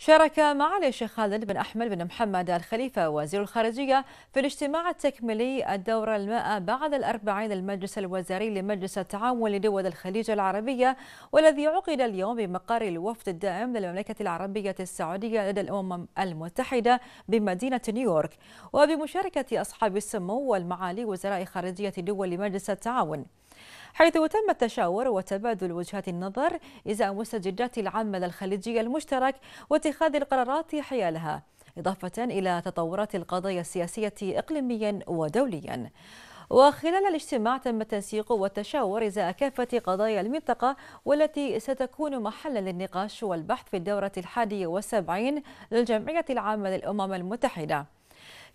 شارك معالي الشيخ خالد بن أحمد بن محمد الخليفة وزير الخارجية في الاجتماع التكميلي الدورة المائة بعد الأربعين للمجلس الوزاري لمجلس التعاون لدول الخليج العربية والذي عقد اليوم بمقر الوفد الدائم للمملكة العربية السعودية لدى الأمم المتحدة بمدينة نيويورك وبمشاركة أصحاب السمو والمعالي وزراء خارجية دول مجلس التعاون حيث تم التشاور وتبادل وجهات النظر إزاء مستجدات العمل الخليجي المشترك واتخاذ القرارات حيالها إضافة إلى تطورات القضايا السياسية إقليميا ودوليا وخلال الاجتماع تم التنسيق والتشاور إزاء كافة قضايا المنطقة والتي ستكون محلا للنقاش والبحث في الدورة الحادية والسبعين للجمعية العامة للأمم المتحدة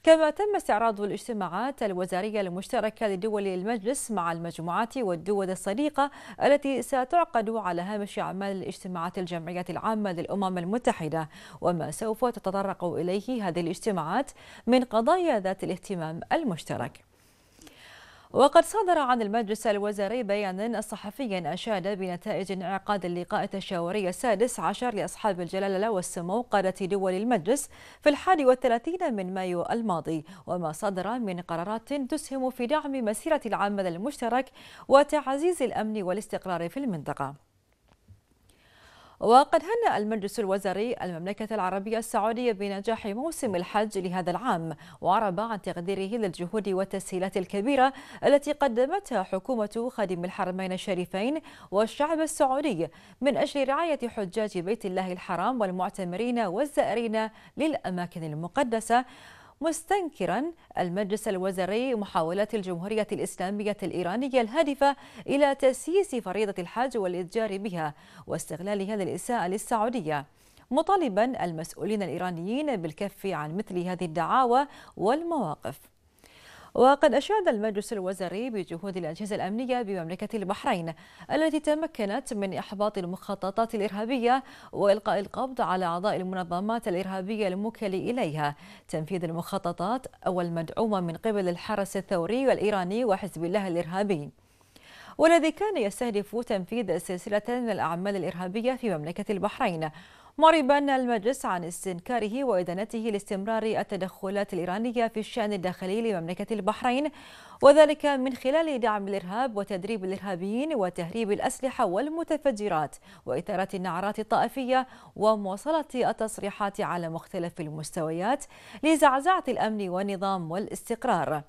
كما تم استعراض الاجتماعات الوزارية المشتركة لدول المجلس مع المجموعات والدول الصديقة التي ستعقد على هامش أعمال الاجتماعات الجمعية العامة للأمم المتحدة وما سوف تتطرق إليه هذه الاجتماعات من قضايا ذات الاهتمام المشترك وقد صدر عن المجلس الوزاري بيان صحفي أشاد بنتائج انعقاد اللقاء التشاوري السادس عشر لأصحاب الجلالة والسمو قادة دول المجلس في الحادي والثلاثين من مايو الماضي وما صدر من قرارات تسهم في دعم مسيرة العمل المشترك وتعزيز الأمن والاستقرار في المنطقة وقد هنأ المجلس الوزاري المملكة العربية السعودية بنجاح موسم الحج لهذا العام وعرب عن تقديره للجهود والتسهيلات الكبيرة التي قدمتها حكومة خادم الحرمين الشريفين والشعب السعودي من أجل رعاية حجاج بيت الله الحرام والمعتمرين والزائرين للأماكن المقدسة مستنكرا المجلس الوزري محاولات الجمهورية الإسلامية الإيرانية الهادفة إلى تسييس فريضة الحج والإتجار بها واستغلال هذه الإساءة للسعودية مطالبا المسؤولين الإيرانيين بالكف عن مثل هذه الدعاوى والمواقف وقد أشاد المجلس الوزاري بجهود الأجهزة الأمنية بمملكة البحرين التي تمكنت من إحباط المخططات الإرهابية وإلقاء القبض على أعضاء المنظمات الإرهابية الموكل إليها تنفيذ المخططات أو المدعومة من قبل الحرس الثوري الإيراني وحزب الله الإرهابي والذي كان يستهدف تنفيذ سلسلة من الأعمال الإرهابية في مملكة البحرين معربا المجلس عن استنكاره وإدانته لاستمرار التدخلات الإيرانية في الشأن الداخلي لمملكة البحرين وذلك من خلال دعم الإرهاب وتدريب الإرهابيين وتهريب الأسلحة والمتفجرات وإثارة النعرات الطائفية ومواصلة التصريحات على مختلف المستويات لزعزعة الأمن والنظام والاستقرار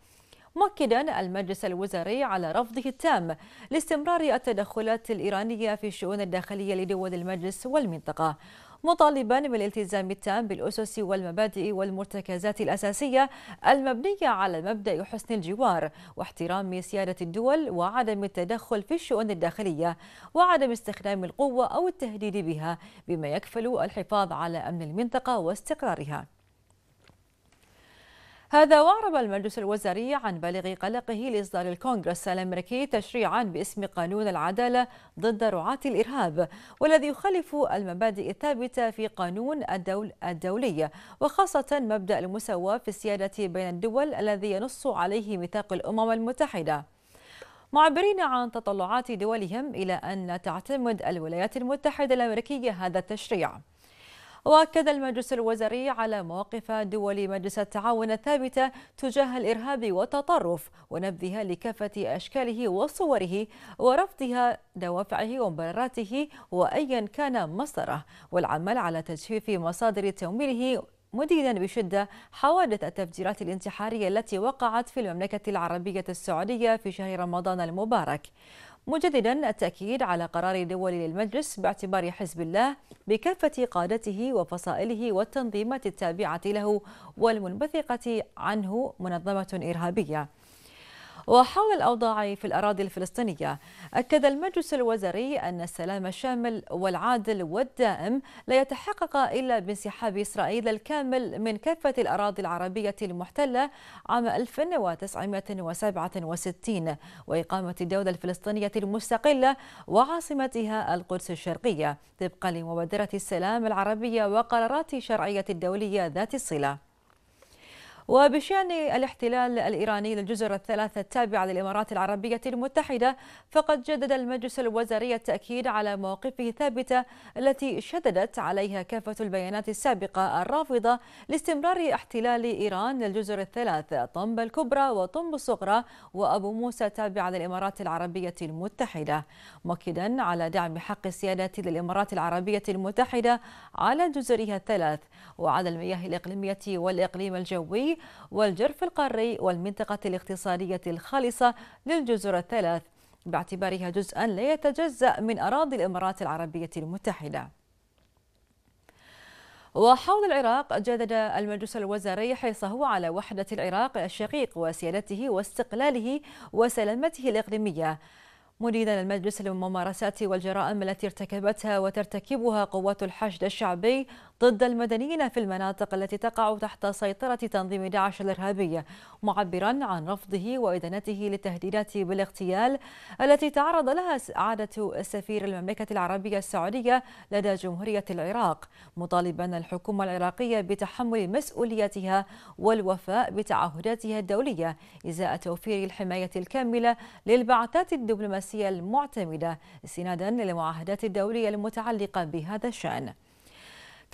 مؤكدا المجلس الوزاري على رفضه التام لاستمرار التدخلات الإيرانية في الشؤون الداخلية لدول المجلس والمنطقة مطالبا بالالتزام التام بالأسس والمبادئ والمرتكزات الأساسية المبنية على مبدأ حسن الجوار واحترام سيادة الدول وعدم التدخل في الشؤون الداخلية وعدم استخدام القوة أو التهديد بها بما يكفل الحفاظ على أمن المنطقة واستقرارها هذا وأعرب المجلس الوزاري عن بالغ قلقه لإصدار الكونغرس الأمريكي تشريعا باسم قانون العدالة ضد رعاة الإرهاب والذي يخالف المبادئ الثابتة في قانون الدول الدولي وخاصة مبدأ المساواة في السيادة بين الدول الذي ينص عليه ميثاق الأمم المتحدة معبرين عن تطلعات دولهم إلى أن تعتمد الولايات المتحدة الأمريكية هذا التشريع واكد المجلس الوزري على مواقف دول مجلس التعاون الثابته تجاه الارهاب والتطرف ونبذها لكافه اشكاله وصوره ورفضها دوافعه ومبرراته وايا كان مصدره والعمل على تجفيف مصادر تمويله مدينا بشدة حوادث التفجيرات الانتحارية التي وقعت في المملكة العربية السعودية في شهر رمضان المبارك مجددا التأكيد على قرار دولي للمجلس باعتبار حزب الله بكافة قادته وفصائله والتنظيمات التابعة له والمنبثقة عنه منظمة إرهابية وحول الأوضاع في الأراضي الفلسطينية أكد المجلس الوزاري أن السلام الشامل والعادل والدائم لا يتحقق إلا بانسحاب إسرائيل الكامل من كافة الأراضي العربية المحتلة عام 1967 وإقامة الدولة الفلسطينية المستقلة وعاصمتها القدس الشرقية طبقا لمبادرة السلام العربية وقرارات شرعية الدولية ذات الصلة وبشأن الاحتلال الإيراني للجزر الثلاثة التابعة للإمارات العربية المتحدة فقد جدد المجلس الوزاري التأكيد على مواقفه الثابتة التي شددت عليها كافة البيانات السابقة الرافضة لاستمرار احتلال إيران للجزر الثلاث طنب الكبرى وطنب الصغرى وأبو موسى تابعة للإمارات العربية المتحدة مؤكدا على دعم حق السيادة للإمارات العربية المتحدة على جزرها الثلاث وعلى المياه الإقليمية والإقليم الجوي والجرف القاري والمنطقة الاقتصادية الخالصة للجزر الثلاث باعتبارها جزءا لا يتجزأ من أراضي الإمارات العربية المتحدة وحول العراق جدد المجلس الوزاري حرصه على وحدة العراق الشقيق وسيادته واستقلاله وسلامته الإقليمية مديدا المجلس للممارسات والجرائم التي ارتكبتها وترتكبها قوات الحشد الشعبي ضد المدنيين في المناطق التي تقع تحت سيطرة تنظيم داعش الإرهابي معبرا عن رفضه وإدانته للتهديدات بالاغتيال التي تعرض لها سعادة سفير المملكة العربية السعودية لدى جمهورية العراق مطالبا الحكومة العراقية بتحمل مسؤوليتها والوفاء بتعهداتها الدولية إزاء توفير الحماية الكاملة للبعثات الدبلوماسية المعتمدة استنادا للمعاهدات الدولية المتعلقة بهذا الشأن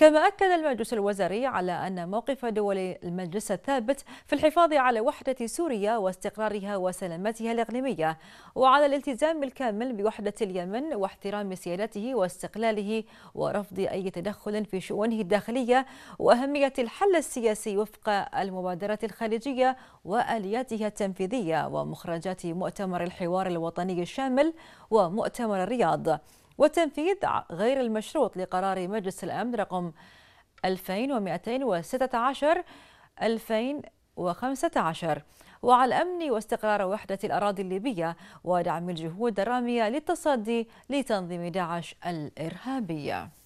كما أكد المجلس الوزاري على أن موقف دول المجلس الثابت في الحفاظ على وحدة سوريا واستقرارها وسلامتها الإقليمية وعلى الالتزام الكامل بوحدة اليمن واحترام سيادته واستقلاله ورفض أي تدخل في شؤونه الداخلية وأهمية الحل السياسي وفق المبادرة الخارجية وآلياتها التنفيذية ومخرجات مؤتمر الحوار الوطني الشامل ومؤتمر الرياض وتنفيذ غير المشروط لقرار مجلس الأمن رقم 2216 2015 وعلى الأمن واستقرار وحدة الأراضي الليبية ودعم الجهود الرامية للتصدي لتنظيم داعش الإرهابية